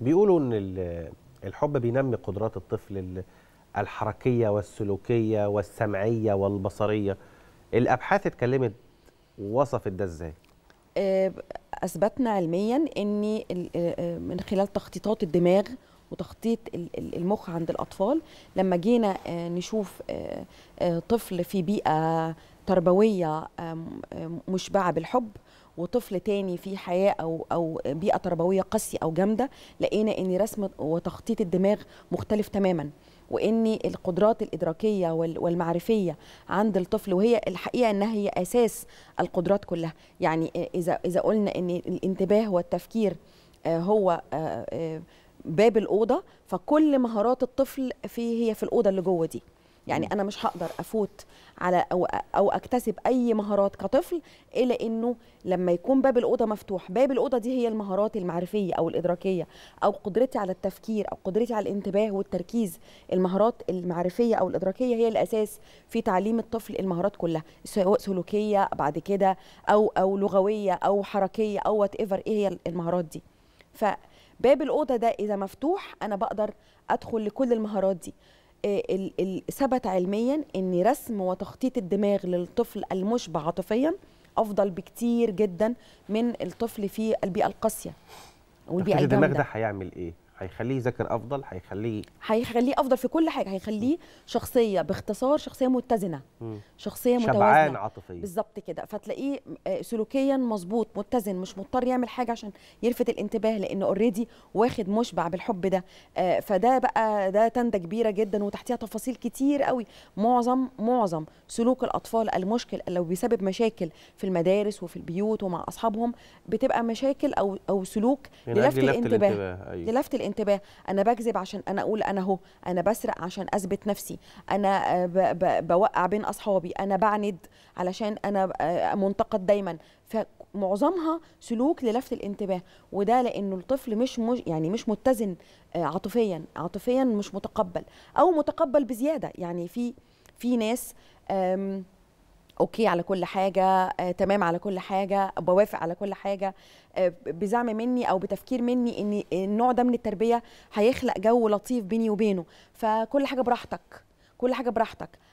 بيقولوا ان الحب بينمي قدرات الطفل الحركيه والسلوكيه والسمعيه والبصريه الابحاث اتكلمت وصفت ده ازاي آه، اثبتنا علميا ان آه، آه، من خلال تخطيطات الدماغ وتخطيط المخ عند الاطفال لما جينا نشوف طفل في بيئه تربويه مشبعه بالحب وطفل تاني في حياه او او بيئه تربويه قاسيه او جامده لقينا ان رسم وتخطيط الدماغ مختلف تماما وان القدرات الادراكيه والمعرفيه عند الطفل وهي الحقيقه انها هي اساس القدرات كلها يعني اذا اذا قلنا ان الانتباه والتفكير آه، هو آه، آه، باب الاوضه فكل مهارات الطفل في هي في الاوضه اللي جوه دي يعني انا مش هقدر افوت على او او اكتسب اي مهارات كطفل الا انه لما يكون باب الاوضه مفتوح باب الاوضه دي هي المهارات المعرفيه او الادراكيه او قدرتي على التفكير او قدرتي على الانتباه والتركيز المهارات المعرفيه او الادراكيه هي الاساس في تعليم الطفل المهارات كلها سواء سلوكيه بعد كده او او لغويه او حركيه او وات ايفر ايه هي المهارات دي فباب الاوضه ده اذا مفتوح انا بقدر ادخل لكل المهارات دي آه، ثبت علميا ان رسم وتخطيط الدماغ للطفل المشبع عاطفيا افضل بكتير جدا من الطفل في البيئه القاسيه والبيئه الجامده الدماغ ده هيعمل ايه هيخليه يذاكر افضل هيخليه هيخليه افضل في كل حاجه هيخليه شخصيه باختصار شخصيه متزنه م. شخصيه متوازنه شبعان عاطفيه بالظبط كده فتلاقيه آه، سلوكيا مظبوط متزن مش مضطر يعمل حاجه عشان يلفت الانتباه لان اوريدي واخد مشبع بالحب ده آه، فده بقى ده تندة كبيره جدا وتحتيها تفاصيل كتير قوي معظم معظم سلوك الاطفال المشكل لو بيسبب مشاكل في المدارس وفي البيوت ومع اصحابهم بتبقى مشاكل او او سلوك يعني للفت الانتباه, الانتباه. أيوه. للفت الانتباه انتباه انا بكذب عشان انا اقول انا اهو انا بسرق عشان اثبت نفسي انا آه، بوقع بين اصحابي انا بعند علشان انا آه، منتقد دايما فمعظمها سلوك للفت الانتباه وده لانه الطفل مش يعني مش متزن آه، عاطفيا عاطفيا مش متقبل او متقبل بزياده يعني في في ناس اوكي على كل حاجه آه، تمام على كل حاجه بوافق على كل حاجه آه، بزعم مني او بتفكير مني ان النوع ده من التربيه هيخلق جو لطيف بيني وبينه فكل حاجه براحتك كل حاجه براحتك